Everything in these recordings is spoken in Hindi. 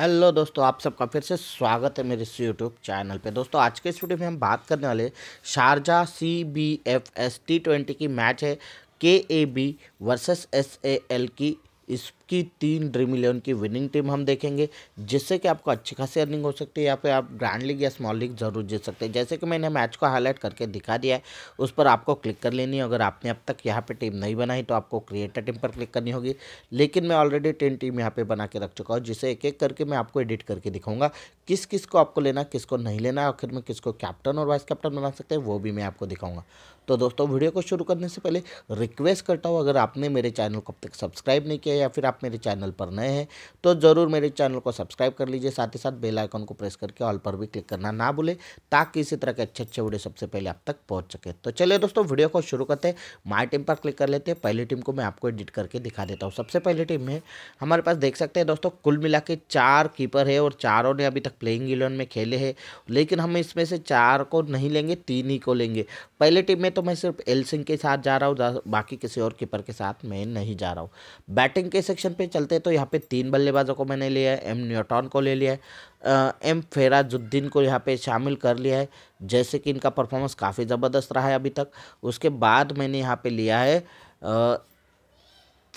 हेलो दोस्तों आप सबका फिर से स्वागत है मेरे इस यूट्यूब चैनल पे दोस्तों आज के इस वीडियो में हम बात करने वाले Sharjah C B F S T twenty की मैच है के A B versus S A L की इस की तीन ड्रीम इलेवन की विनिंग टीम हम देखेंगे जिससे कि आपको अच्छी खासी अर्निंग हो सकती है या फिर आप ग्रैंड लीग या स्मॉल लीग जरूर जीत सकते हैं जैसे कि मैंने मैच को हाईलाइट करके दिखा दिया है उस पर आपको क्लिक कर लेनी है अगर आपने अब तक यहाँ पर टीम नहीं बनाई तो आपको क्रिएटर टीम पर क्लिक करनी होगी लेकिन मैं ऑलरेडी टेन टीम यहाँ पर बना के रख चुका हूँ जिसे एक एक करके मैं आपको एडिट करके दिखाऊंगा किस किस को आपको लेना किसको नहीं लेना आखिर में किसको कैप्टन और वाइस कैप्टन बना सकते हैं वो भी मैं आपको दिखाऊंगा तो दोस्तों वीडियो को शुरू करने से पहले रिक्वेस्ट करता हूँ अगर आपने मेरे चैनल को अब तक सब्सक्राइब नहीं किया या फिर आप मेरे चैनल पर नए हैं तो ज़रूर मेरे चैनल को सब्सक्राइब कर लीजिए साथ ही साथ बेल आइकन को प्रेस करके ऑल पर भी क्लिक करना ना भूले ताकि इसी तरह के अच्छे अच्छे वीडियो सबसे पहले आप तक पहुँच सके तो चलिए दोस्तों वीडियो को शुरू करते हैं माई टीम पर क्लिक कर लेते हैं पहली टीम को मैं आपको एडिट करके दिखा देता हूँ सबसे पहली टीम में हमारे पास देख सकते हैं दोस्तों कुल मिला के चार कीपर है और चारों ने अभी तक प्लेइंग इलेवन में खेले हैं लेकिन हम इसमें से चार को नहीं लेंगे तीन ही को लेंगे पहले टीम में तो मैं सिर्फ एल सिंह के साथ जा रहा हूँ बाकी किसी और कीपर के साथ मैं नहीं जा रहा हूँ बैटिंग के सेक्शन पोजीशन पे चलते हैं तो यहाँ पे तीन बल्लेबाजों को मैंने लिया है एम न्यूटॉन को ले लिया है एम फेराजुद्दीन को यहाँ पे शामिल कर लिया है जैसे कि इनका परफॉर्मेंस काफ़ी ज़बरदस्त रहा है अभी तक उसके बाद मैंने यहाँ पे लिया है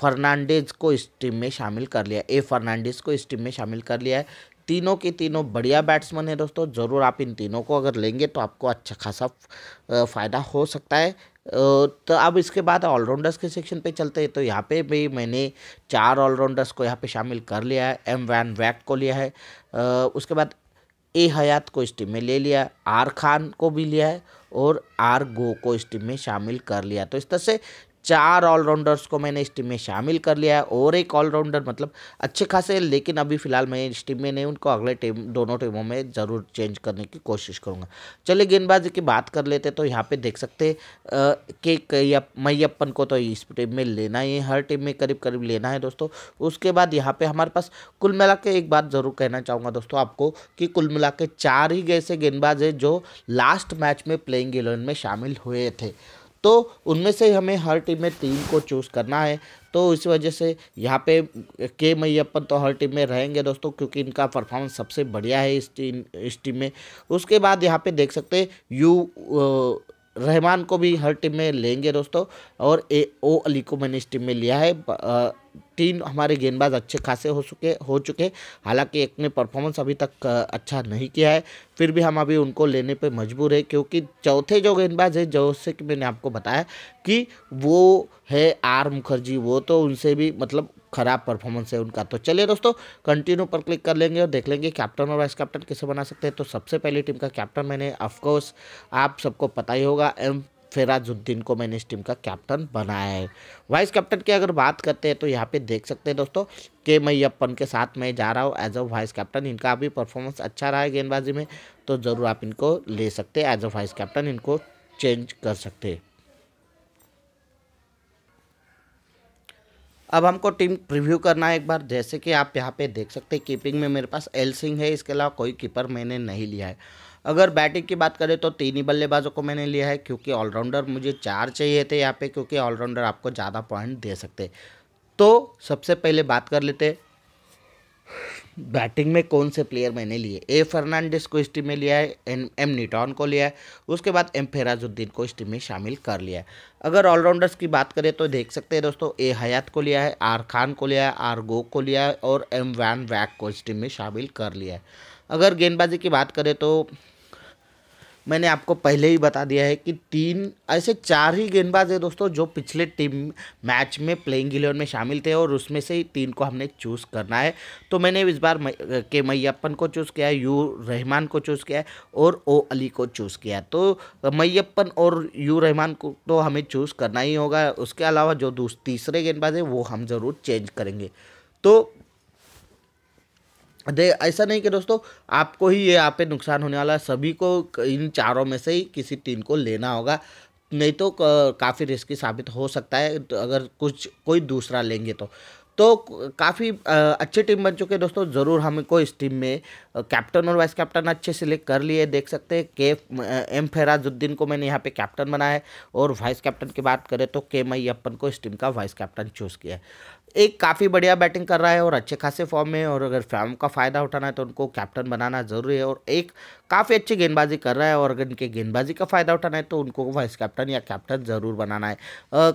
फर्नांडेज को इस टीम में शामिल कर लिया ए फर्नांडेज को इस टीम में शामिल कर लिया है तीनों के तीनों बढ़िया बैट्समैन है दोस्तों ज़रूर आप इन तीनों को अगर लेंगे तो आपको अच्छा खासा फ़ायदा हो सकता है तो अब इसके बाद ऑलराउंडर्स के सेक्शन पे चलते हैं तो यहाँ पे भी मैंने चार ऑलराउंडर्स को यहाँ पे शामिल कर लिया है एम वैन वैक को लिया है उसके बाद ए हयात को इस टीम में ले लिया आर खान को भी लिया है और आर गो को इस टीम में शामिल कर लिया तो इस तरह से चार ऑलराउंडर्स को मैंने इस टीम में शामिल कर लिया है और एक ऑलराउंडर मतलब अच्छे खासे लेकिन अभी फिलहाल मैं इस टीम में नहीं उनको अगले टीम दोनों टीमों में ज़रूर चेंज करने की कोशिश करूँगा चलिए गेंदबाजी की बात कर लेते तो यहाँ पर देख सकते कि मैयप्पन को तो इस टीम में लेना ही हर टीम में करीब करीब लेना है दोस्तों उसके बाद यहाँ पर हमारे पास कुल मिला के एक बात ज़रूर कहना चाहूँगा दोस्तों आपको कि कुल मिला के चार ही ऐसे गेंदबाज है जो लास्ट मैच में प्लेइंग इलेवन में शामिल हुए थे तो उनमें से हमें हर टीम में तीन को चूज़ करना है तो इस वजह से यहाँ पे के मैयप्पन तो हर टीम में रहेंगे दोस्तों क्योंकि इनका परफॉर्मेंस सबसे बढ़िया है इस टीम इस टीम में उसके बाद यहाँ पे देख सकते हैं यू रहमान को भी हर टीम में लेंगे दोस्तों और ए ओ अली को मैंने इस टीम में लिया है आ, तीन हमारे गेंदबाज अच्छे खासे हो चुके हो चुके हालांकि एक ने परफॉर्मेंस अभी तक अच्छा नहीं किया है फिर भी हम अभी उनको लेने पे मजबूर है क्योंकि चौथे जो गेंदबाज है जैसे कि मैंने आपको बताया कि वो है आर मुखर्जी वो तो उनसे भी मतलब खराब परफॉर्मेंस है उनका तो चलिए दोस्तों कंटिन्यू पर क्लिक कर लेंगे और देख लेंगे कैप्टन और वाइस कैप्टन कैसे बना सकते हैं तो सबसे पहले टीम का कैप्टन मैंने ऑफकोर्स आप सबको पता ही होगा एम फेराजुद्दीन को मैंने इस टीम का कैप्टन बनाया है वाइस कैप्टन की अगर बात करते हैं तो यहाँ पे देख सकते हैं दोस्तों के मैयप्पन के साथ मैं जा रहा हूँ एज अ वाइस कैप्टन इनका अभी परफॉर्मेंस अच्छा रहा है गेंदबाजी में तो ज़रूर आप इनको ले सकते हैं एज अ वाइस कैप्टन इनको चेंज कर सकते हैं अब हमको टीम प्रीव्यू करना है एक बार जैसे कि आप यहाँ पे देख सकते हैं कीपिंग में मेरे पास एल सिंह है इसके अलावा कोई कीपर मैंने नहीं लिया है अगर बैटिंग की बात करें तो तीन ही बल्लेबाजों को मैंने लिया है क्योंकि ऑलराउंडर मुझे चार चाहिए थे यहाँ पे क्योंकि ऑलराउंडर आपको ज़्यादा पॉइंट दे सकते तो सबसे पहले बात कर लेते बैटिंग में कौन से प्लेयर मैंने लिए ए फर्नांडिस को इस टीम में लिया है एन एम निटॉन को लिया है उसके बाद एम फेराजुद्दीन को इस टीम में शामिल कर लिया है अगर ऑलराउंडर्स की बात करें तो देख सकते हैं दोस्तों ए हयात को लिया है आर खान को लिया है आर गो को लिया है और एम वैन वैक को इस टीम में शामिल कर लिया है अगर गेंदबाजी की बात करें तो मैंने आपको पहले ही बता दिया है कि तीन ऐसे चार ही गेंदबाज है दोस्तों जो पिछले टीम मैच में प्लेइंग इलेवन में शामिल थे और उसमें से ही तीन को हमने चूज़ करना है तो मैंने इस बार के मैयप्पन को चूज़ किया है यू रहमान को चूज़ किया है और ओ अली को चूज़ किया तो मैयप्पन और यू रहमान को तो हमें चूज़ करना ही होगा उसके अलावा जो तीसरे गेंदबाज है वो हम ज़रूर चेंज करेंगे तो दे ऐसा नहीं कि दोस्तों आपको ही ये यहाँ पे नुकसान होने वाला है सभी को इन चारों में से ही किसी टीम को लेना होगा नहीं तो काफ़ी रिस्की साबित हो सकता है तो अगर कुछ कोई दूसरा लेंगे तो तो काफ़ी अच्छी टीम बन चुके दोस्तों ज़रूर हमको इस टीम में कैप्टन और वाइस कैप्टन अच्छे सेलेक्ट कर लिए देख सकते हैं के एम फेराजुद्दीन को मैंने यहाँ पे कैप्टन बनाया है और वाइस कैप्टन की बात करें तो के मई अपन को इस टीम का वाइस कैप्टन चूज़ किया है एक काफ़ी बढ़िया बैटिंग कर रहा है और अच्छे खासे फॉर्म में और अगर फॉर्म का फ़ायदा उठाना है तो उनको कैप्टन बनाना ज़रूरी है और एक काफ़ी अच्छी गेंदबाजी कर रहा है और अगर इनके गेंदबाजी का फ़ायदा उठाना है तो उनको वाइस कैप्टन या कैप्टन ज़रूर बनाना है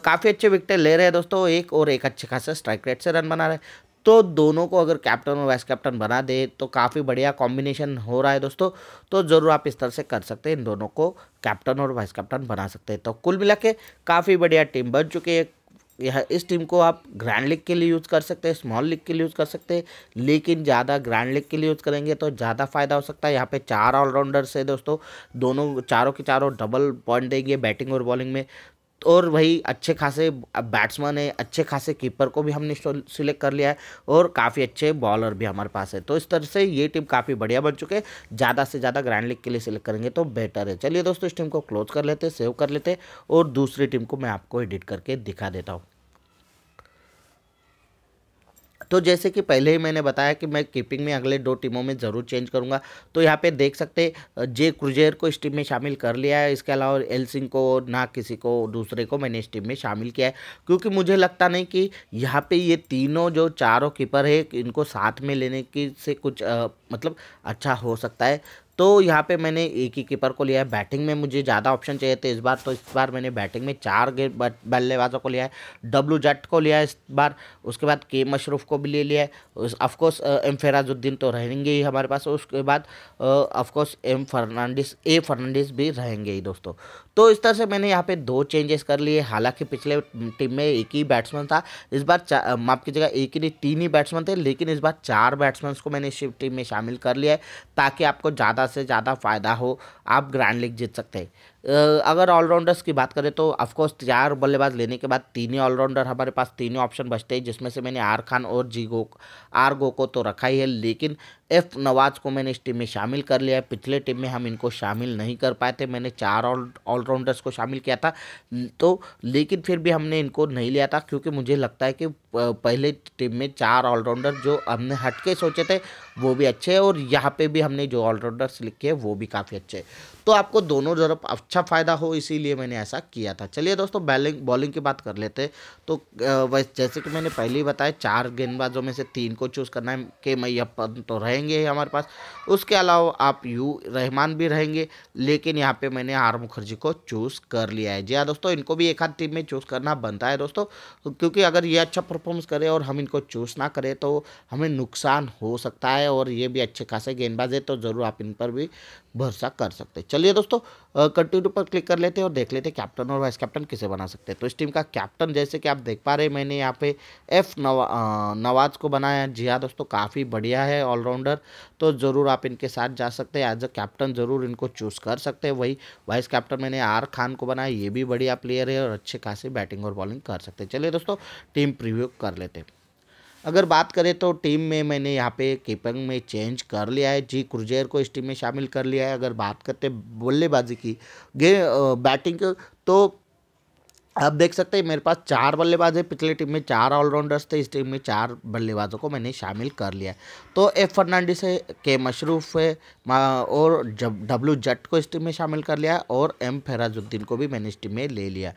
काफ़ी अच्छे विकटें ले रहे हैं दोस्तों एक और एक अच्छे खासा स्ट्राइक रेट से रन बना रहे तो दोनों को अगर कैप्टन और वाइस कैप्टन बना दे तो काफ़ी बढ़िया कॉम्बिनेशन हो रहा है दोस्तों तो ज़रूर आप इस तरह से कर सकते हैं इन दोनों को कैप्टन और वाइस कैप्टन बना सकते हैं तो कुल मिला के काफ़ी बढ़िया टीम बन चुकी है यह इस टीम को आप ग्रैंड लीग के लिए यूज़ कर सकते हैं स्मॉल लीग के लिए यूज़ कर सकते हैं लेकिन ज़्यादा ग्रैंड लीग के लिए यूज़ करेंगे तो ज़्यादा फायदा हो सकता है यहाँ पे चार ऑलराउंडर्स है दोस्तों दोनों चारों के चारों डबल पॉइंट देंगे बैटिंग और बॉलिंग में और वही अच्छे खासे बैट्समैन है अच्छे खासे कीपर को भी हमने सिलेक्ट कर लिया है और काफ़ी अच्छे बॉलर भी हमारे पास है तो इस तरह से ये टीम काफ़ी बढ़िया बन चुके हैं ज़्यादा से ज़्यादा ग्रैंड लीग के लिए सिलेक्ट करेंगे तो बेटर है चलिए दोस्तों इस टीम को क्लोज कर लेते सेव कर लेते और दूसरी टीम को मैं आपको एडिट करके दिखा देता हूँ तो जैसे कि पहले ही मैंने बताया कि मैं कीपिंग में अगले दो टीमों में ज़रूर चेंज करूंगा तो यहाँ पे देख सकते जे क्रुजेर को इस टीम में शामिल कर लिया है इसके अलावा एल सिंह को ना किसी को दूसरे को मैंने इस टीम में शामिल किया है क्योंकि मुझे लगता नहीं कि यहाँ पे ये तीनों जो चारों कीपर है इनको साथ में लेने की से कुछ आ, मतलब अच्छा हो सकता है तो यहाँ पे मैंने एक ही कीपर को लिया है बैटिंग में मुझे ज़्यादा ऑप्शन चाहिए थे इस बार तो इस बार मैंने बैटिंग में चार बल्लेबाजों को लिया है डब्लू जट को लिया है इस बार उसके बाद के मशरूफ को भी ले लिया है ऑफकोर्स एम फेराजुद्दीन तो रहेंगे ही हमारे पास उसके बाद of course M Fernandes A Fernandes भी रहेंगे ही दोस्तों तो इस तरह से मैंने यहाँ पे दो चेंजेस कर लिए हालांकि पिछले टीम में एक ही बैट्समैन था इस बार माफ की जगह एक ही नहीं तीन ही बैट्समैन थे लेकिन इस बार चार बैट्समैन को मैंने इस टीम में शामिल कर लिया है ताकि आपको ज़्यादा से ज़्यादा फ़ायदा हो आप ग्रैंड लीग जीत सकते हैं अगर ऑलराउंडर्स की बात करें तो ऑफकोर्स चार बल्लेबाज लेने के बाद तीन ही ऑलराउंडर हमारे पास तीन ही ऑप्शन बचते हैं जिसमें से मैंने आर खान और जी गो आर गो को तो रखा ही है लेकिन एफ नवाज को मैंने इस टीम में शामिल कर लिया है पिछले टीम में हम इनको शामिल नहीं कर पाए थे मैंने चार ऑलराउंडर्स को शामिल किया था तो लेकिन फिर भी हमने इनको नहीं लिया था क्योंकि मुझे लगता है कि पहले टीम में चार ऑलराउंडर जो हमने हटके सोचे थे वो भी अच्छे हैं और यहाँ पर भी हमने जो ऑलराउंडर्स लिखे हैं वो भी काफ़ी अच्छे हैं तो आपको दोनों तरफ अच्छा फ़ायदा हो इसीलिए मैंने ऐसा किया था चलिए दोस्तों बैलिंग बॉलिंग की बात कर लेते तो जैसे कि मैंने पहले ही बताया चार गेंदबाजों में से तीन को चूज़ करना है के मैयप्पन तो रहेंगे ही हमारे पास उसके अलावा आप यू रहमान भी रहेंगे लेकिन यहाँ पर मैंने आर मुखर्जी को चूज़ कर लिया है जी हाँ दोस्तों इनको भी एक आध टीम में चूज़ करना बनता है दोस्तों क्योंकि अगर ये अच्छा परफॉर्मेंस करे और हम इनको चूज़ ना करें तो हमें नुकसान हो सकता है और ये भी अच्छे खासे गेंदबाज है तो ज़रूर आप इन पर भी भरोसा कर सकते हैं चलिए दोस्तों कंटिन्यू पर क्लिक कर लेते हैं और देख लेते हैं कैप्टन और वाइस कैप्टन किसे बना सकते हैं तो इस टीम का कैप्टन जैसे कि आप देख पा रहे हैं मैंने यहाँ पे एफ नवा नवाज को बनाया जी हाँ दोस्तों काफ़ी बढ़िया है ऑलराउंडर तो ज़रूर आप इनके साथ जा सकते हैं एज अ कैप्टन ज़रूर इनको चूज़ कर सकते हैं वही वाइस कैप्टन मैंने आर खान को बनाया ये भी बढ़िया प्लेयर है और अच्छे खासे बैटिंग और बॉलिंग कर सकते हैं चलिए दोस्तों टीम प्रिव्यू कर लेते हैं अगर बात करें तो टीम में मैंने यहाँ पे कीपिंग में चेंज कर लिया है जी क्रुजेर को इस टीम में शामिल कर लिया है अगर बात करते बल्लेबाजी की गे बैटिंग तो आप देख सकते हैं मेरे पास चार बल्लेबाज है पिछले टीम में चार ऑलराउंडर्स थे इस टीम में चार बल्लेबाजों को मैंने शामिल कर लिया तो एफ फर्नांडिस है के मशरूफ है और डब्ल्यू जट को इस टीम में शामिल कर लिया और एम फेराजुद्दीन को भी मैंने इस टीम में ले लिया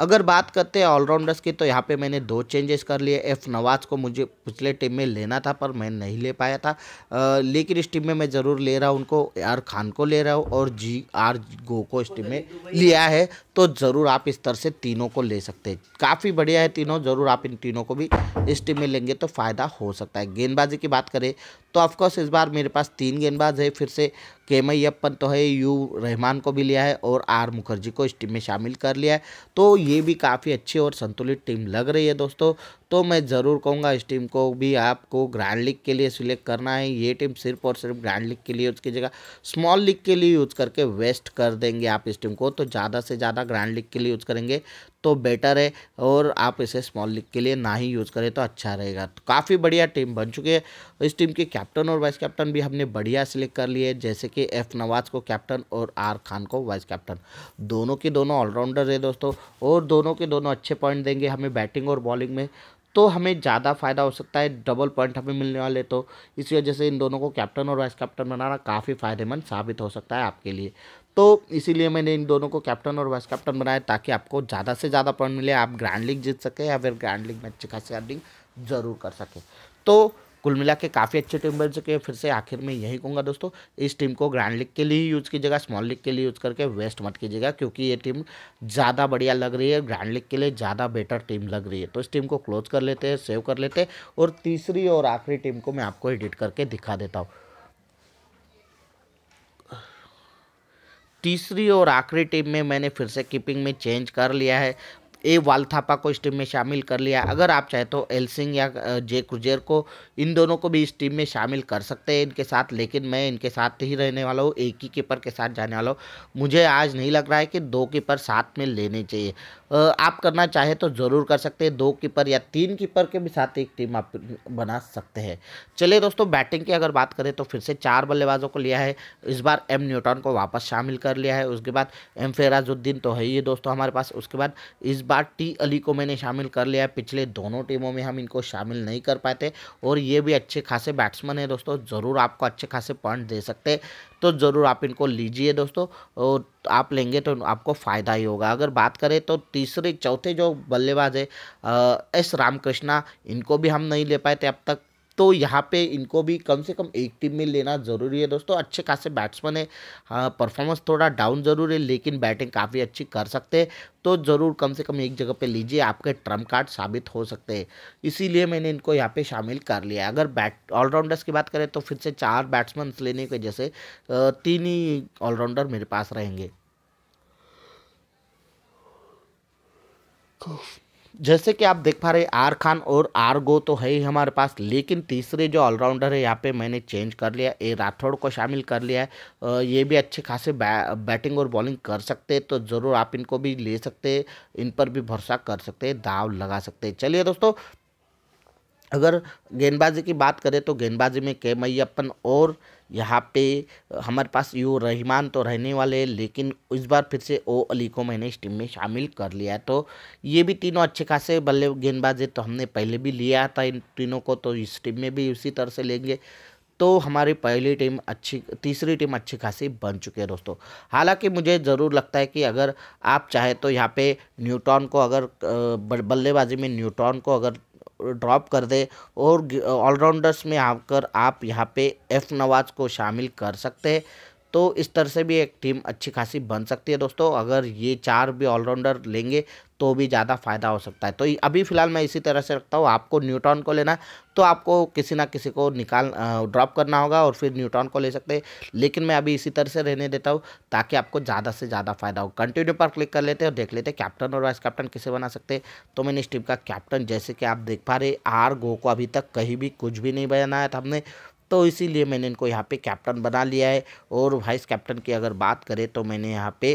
अगर बात करते हैं ऑलराउंडर्स की तो यहाँ पे मैंने दो चेंजेस कर लिए एफ नवाज़ को मुझे पिछले टीम में लेना था पर मैं नहीं ले पाया था आ, लेकिन इस टीम में मैं ज़रूर ले रहा हूँ उनको आर खान को ले रहा हूँ और जी आर गो को इस टीम में लिया है तो ज़रूर आप इस तरह से तीनों को ले सकते हैं काफ़ी बढ़िया है तीनों ज़रूर आप इन तीनों को भी इस टीम में लेंगे तो फ़ायदा हो सकता है गेंदबाजी की बात करें तो ऑफकोर्स इस बार मेरे पास तीन गेंदबाज है फिर से केमैयप्पन तो है यू रहमान को भी लिया है और आर मुखर्जी को इस टीम में शामिल कर लिया है तो ये भी काफ़ी अच्छी और संतुलित टीम लग रही है दोस्तों तो मैं ज़रूर कहूँगा इस टीम को भी आपको ग्रैंड लीग के लिए सिलेक्ट करना है ये टीम सिर्फ और सिर्फ ग्रैंड लीग के लिए यूज़ कीजिएगा स्मॉल लीग के लिए यूज़ करके वेस्ट कर देंगे आप इस टीम को तो ज़्यादा से ज़्यादा ग्रैंड लीग के लिए यूज़ करेंगे तो बेटर है और आप इसे स्मॉल लीग के लिए ना ही यूज़ करें तो अच्छा रहेगा तो काफ़ी बढ़िया टीम बन चुकी है इस टीम के कैप्टन और वाइस कैप्टन भी हमने बढ़िया सिलेक्ट कर लिए जैसे कि एफ़ नवाज़ को कैप्टन और आर खान को वाइस कैप्टन दोनों के दोनों ऑलराउंडर है दोस्तों और दोनों के दोनों अच्छे पॉइंट देंगे हमें बैटिंग और बॉलिंग में तो हमें ज़्यादा फ़ायदा हो सकता है डबल पॉइंट हमें मिलने वाले तो इसी वजह से इन दोनों को कैप्टन और वाइस कैप्टन बनाना काफ़ी फ़ायदेमंद साबित हो सकता है आपके लिए तो इसीलिए मैंने इन दोनों को कैप्टन और वाइस कैप्टन बनाया ताकि आपको ज़्यादा से ज़्यादा पॉइंट मिले आप ग्रैंड लीग जीत सके या फिर ग्रैंड लीग में अच्छी खासी अर्निंग ज़रूर कर सके तो कुल मिला के काफ़ी अच्छी टीम बन चुकी है फिर से आखिर में यही कहूँगा दोस्तों इस टीम को ग्रैंड लीग के लिए ही यूज़ कीजिएगा स्मॉल लीग के लिए यूज़ करके वेस्ट मत कीजिएगा क्योंकि ये टीम ज़्यादा बढ़िया लग रही है ग्रैंड लीग के लिए ज़्यादा बेटर टीम लग रही है तो इस टीम को क्लोज कर लेते हैं सेव कर लेते हैं और तीसरी और आखिरी टीम को मैं आपको एडिट करके दिखा देता हूँ तीसरी और आखिरी टीम में मैंने फिर से कीपिंग में चेंज कर लिया है ए वाल थापा को इस टीम में शामिल कर लिया अगर आप चाहे तो एल सिंह या जे क्रुजेर को इन दोनों को भी इस टीम में शामिल कर सकते हैं इनके साथ लेकिन मैं इनके साथ ही रहने वाला हूँ एक ही कीपर के साथ जाने वाला हूँ मुझे आज नहीं लग रहा है कि दो कीपर साथ में लेने चाहिए आप करना चाहे तो ज़रूर कर सकते हैं दो कीपर या तीन कीपर के भी साथ एक टीम आप बना सकते हैं चलिए दोस्तों बैटिंग की अगर बात करें तो फिर से चार बल्लेबाजों को लिया है इस बार एम न्यूटन को वापस शामिल कर लिया है उसके बाद एम फेराजुद्दीन तो है ये दोस्तों हमारे पास उसके बाद इस बार टी अली को मैंने शामिल कर लिया है पिछले दोनों टीमों में हम इनको शामिल नहीं कर पाते और ये भी अच्छे खासे बैट्समैन है दोस्तों ज़रूर आपको अच्छे खासे पॉइंट दे सकते तो ज़रूर आप इनको लीजिए दोस्तों और आप लेंगे तो आपको फ़ायदा ही होगा अगर बात करें तो तीसरे चौथे जो बल्लेबाज है एस रामकृष्णा इनको भी हम नहीं ले पाए थे अब तक तो यहाँ पे इनको भी कम से कम एक टीम में लेना ज़रूरी है दोस्तों अच्छे खासे बैट्समैन है परफॉर्मेंस थोड़ा डाउन ज़रूर है लेकिन बैटिंग काफ़ी अच्छी कर सकते हैं तो ज़रूर कम से कम एक जगह पे लीजिए आपके ट्रम्प कार्ड साबित हो सकते हैं इसीलिए मैंने इनको यहाँ पे शामिल कर लिया अगर बैट ऑलराउंडर्स की बात करें तो फिर से चार बैट्समैन लेने के जैसे तीन ही ऑलराउंडर मेरे पास रहेंगे जैसे कि आप देख पा रहे आर खान और आर गो तो है ही हमारे पास लेकिन तीसरे जो ऑलराउंडर है यहाँ पे मैंने चेंज कर लिया ए राठौड़ को शामिल कर लिया है ये भी अच्छे खासे बै, बैटिंग और बॉलिंग कर सकते हैं तो ज़रूर आप इनको भी ले सकते हैं इन पर भी भरोसा कर सकते हैं दाव लगा सकते हैं चलिए दोस्तों अगर गेंदबाजी की बात करें तो गेंदबाजी में के मैयपन और यहाँ पे हमारे पास यू रहमान तो रहने वाले हैं लेकिन इस बार फिर से ओ अली को मैंने इस टीम में शामिल कर लिया तो ये भी तीनों अच्छे खासे बल्ले गेंदबाजी तो हमने पहले भी लिया था इन तीनों को तो इस टीम में भी उसी तरह से लेंगे तो हमारी पहली टीम अच्छी तीसरी टीम अच्छी खासी बन चुकी है दोस्तों हालांकि मुझे ज़रूर लगता है कि अगर आप चाहें तो यहाँ पे न्यूटॉन को अगर बल्लेबाजी में न्यूटॉन को अगर ड्रॉप कर दे और ऑलराउंडर्स में आकर आप यहाँ पे एफ नवाज़ को शामिल कर सकते हैं तो इस तरह से भी एक टीम अच्छी खासी बन सकती है दोस्तों अगर ये चार भी ऑलराउंडर लेंगे तो भी ज़्यादा फ़ायदा हो सकता है तो अभी फ़िलहाल मैं इसी तरह से रखता हूँ आपको न्यूटॉन को लेना तो आपको किसी ना किसी को निकाल ड्रॉप करना होगा और फिर न्यूटॉन को ले सकते हैं लेकिन मैं अभी इसी तरह से रहने देता हूँ ताकि आपको ज़्यादा से ज़्यादा फ़ायदा हो कंटिन्यू पर क्लिक कर लेते हैं और देख लेते हैं कैप्टन और वाइस कैप्टन किसे बना सकते तो मैंने इस टीम का कैप्टन जैसे कि आप देख पा रहे आर गो को अभी तक कहीं भी कुछ भी नहीं बनाया था हमने तो इसीलिए मैंने इनको यहाँ पे कैप्टन बना लिया है और वाइस कैप्टन की अगर बात करें तो मैंने यहाँ पे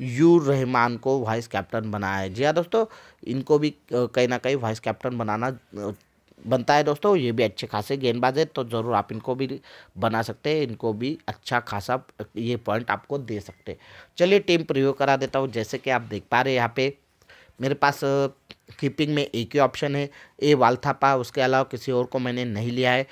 यू रहमान को वाइस कैप्टन बनाया है जी हाँ दोस्तों इनको भी कहीं ना कहीं वाइस कैप्टन बनाना बनता है दोस्तों ये भी अच्छे खासे गेंदबाज है तो ज़रूर आप इनको भी बना सकते हैं इनको भी अच्छा खासा ये पॉइंट आपको दे सकते हैं चलिए टीम प्रयोग करा देता हूँ जैसे कि आप देख पा रहे हैं यहाँ पे मेरे पास कीपिंग में एक ही ऑप्शन है ए वालथापा उसके अलावा किसी और को मैंने नहीं लिया है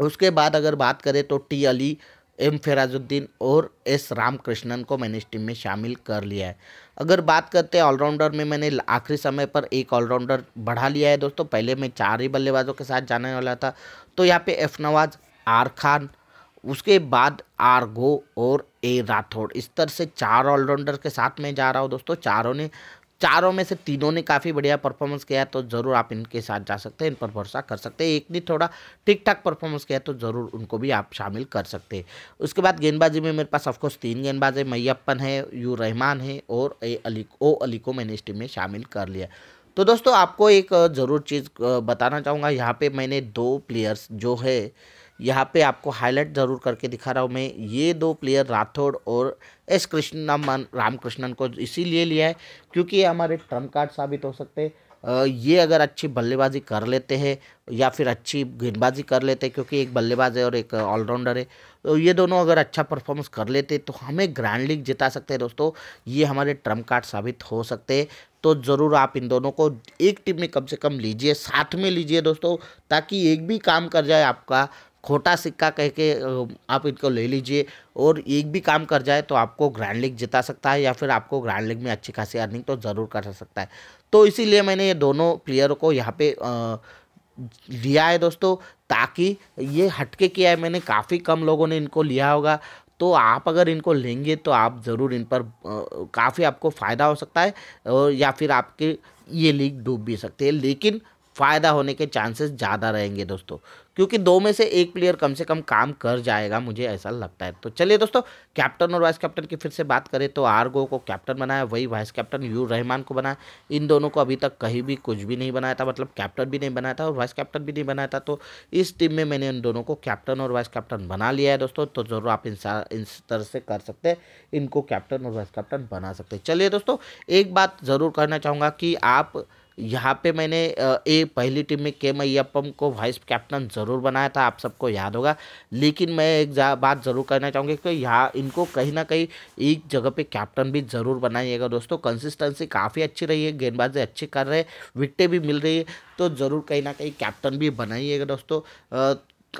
उसके बाद अगर बात करें तो टी अली एम फराजुद्दीन और एस रामकृष्णन को मैंने इस टीम में शामिल कर लिया है अगर बात करते हैं ऑलराउंडर में मैंने आखिरी समय पर एक ऑलराउंडर बढ़ा लिया है दोस्तों पहले मैं चार ही बल्लेबाजों के साथ जाने वाला था तो यहाँ पे एफ नवाज आर खान उसके बाद आर गो और ए राठौड़ इस तरह से चार ऑलराउंडर के साथ मैं जा रहा हूँ दोस्तों चारों ने चारों में से तीनों ने काफ़ी बढ़िया परफॉर्मेंस किया तो ज़रूर आप इनके साथ जा सकते हैं इन पर भरोसा कर सकते हैं एक ने थोड़ा ठीक ठाक परफॉर्मेंस किया तो ज़रूर उनको भी आप शामिल कर सकते हैं उसके बाद गेंदबाजी में मेरे पास ऑफकोर्स तीन गेंदबाज है मैयप्पन है यू रहमान है और ए अली ओ अली को मैंने इस टीम में शामिल कर लिया तो दोस्तों आपको एक ज़रूर चीज़ बताना चाहूँगा यहाँ पर मैंने दो प्लेयर्स जो है यहाँ पे आपको हाईलाइट ज़रूर करके दिखा रहा हूँ मैं ये दो प्लेयर राठौड़ और एस कृष्णमन रामकृष्णन को इसीलिए लिया है क्योंकि ये हमारे ट्रम्प कार्ड साबित हो सकते हैं ये अगर अच्छी बल्लेबाजी कर लेते हैं या फिर अच्छी गेंदबाजी कर लेते हैं क्योंकि एक बल्लेबाज है और एक ऑलराउंडर है तो ये दोनों अगर अच्छा परफॉर्मेंस कर लेते तो हमें ग्रैंड लीग जिता सकते हैं दोस्तों ये हमारे ट्रम्प कार्ड साबित हो सकते हैं तो ज़रूर आप इन दोनों को एक टीम में कम से कम लीजिए साथ में लीजिए दोस्तों ताकि एक भी काम कर जाए आपका खोटा सिक्का कह के आप इनको ले लीजिए और एक भी काम कर जाए तो आपको ग्रैंड लीग जिता सकता है या फिर आपको ग्रैंड लीग में अच्छी खासी अर्निंग तो ज़रूर कर सकता है तो इसीलिए मैंने ये दोनों प्लेयर को यहाँ पे लिया है दोस्तों ताकि ये हटके किया है मैंने काफ़ी कम लोगों ने इनको लिया होगा तो आप अगर इनको लेंगे तो आप ज़रूर इन पर काफ़ी आपको फ़ायदा हो सकता है और या फिर आपके ये लीग डूब भी सकती है लेकिन फ़ायदा होने के चांसेस ज़्यादा रहेंगे दोस्तों क्योंकि दो में से एक प्लेयर कम से कम काम कर जाएगा मुझे ऐसा लगता है तो चलिए दोस्तों कैप्टन और वाइस कैप्टन की फिर से बात करें तो गो को कैप्टन बनाया वही वाइस कैप्टन यू रहमान को बनाया इन दोनों को अभी तक कहीं भी कुछ भी नहीं बनाया था मतलब कैप्टन भी नहीं बनाया था और वाइस कैप्टन भी नहीं बनाया था तो इस टीम में मैंने इन दोनों को कैप्टन और वाइस कैप्टन बना लिया है दोस्तों तो ज़रूर आप इन तरह से कर सकते हैं इनको कैप्टन और वाइस कैप्टन बना सकते हैं चलिए दोस्तों एक बात ज़रूर करना चाहूँगा कि आप यहाँ पे मैंने ए पहली टीम में के मैयप्पम को वाइस कैप्टन ज़रूर बनाया था आप सबको याद होगा लेकिन मैं एक बात ज़रूर करना चाहूँगी कि यहाँ इनको कहीं ना कहीं एक जगह पे कैप्टन भी ज़रूर बनाइएगा दोस्तों कंसिस्टेंसी काफ़ी अच्छी रही है गेंदबाजी अच्छी कर रहे हैं विकटें भी मिल रही है तो ज़रूर कहीं ना कहीं कैप्टन भी बनाइएगा दोस्तों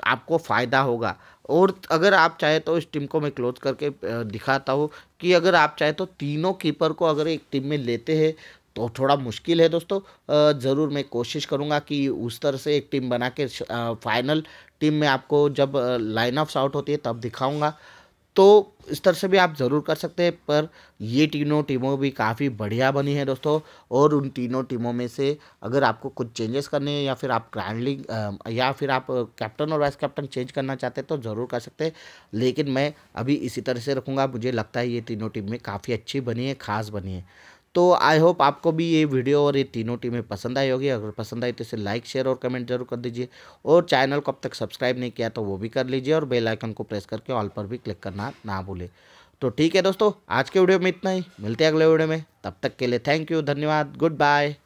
आपको फ़ायदा होगा और अगर आप चाहे तो इस टीम को मैं क्लोज करके दिखाता हूँ कि अगर आप चाहे तो तीनों कीपर को अगर एक टीम में लेते हैं तो थोड़ा मुश्किल है दोस्तों ज़रूर मैं कोशिश करूँगा कि उस तरह से एक टीम बना के फाइनल टीम में आपको जब लाइन ऑफ आउट होती है तब दिखाऊँगा तो इस तरह से भी आप ज़रूर कर सकते हैं पर ये तीनों टीमों भी काफ़ी बढ़िया बनी है दोस्तों और उन तीनों टीमों में से अगर आपको कुछ चेंजेस करने हैं या फिर आप ग्रैंडलिंग या फिर आप कैप्टन और वाइस कैप्टन चेंज करना चाहते हैं तो ज़रूर कर सकते हैं लेकिन मैं अभी इसी तरह से रखूँगा मुझे लगता है ये तीनों टीम में काफ़ी अच्छी बनी है ख़ास बनी है तो आई होप आपको भी ये वीडियो और ये तीनों टीमें पसंद आई होगी अगर पसंद आई तो इसे लाइक शेयर और कमेंट जरूर कर दीजिए और चैनल को अब तक सब्सक्राइब नहीं किया तो वो भी कर लीजिए और बेल आइकन को प्रेस करके ऑल पर भी क्लिक करना ना भूलें तो ठीक है दोस्तों आज के वीडियो में इतना ही मिलते हैं अगले वीडियो में तब तक के लिए थैंक यू धन्यवाद गुड बाय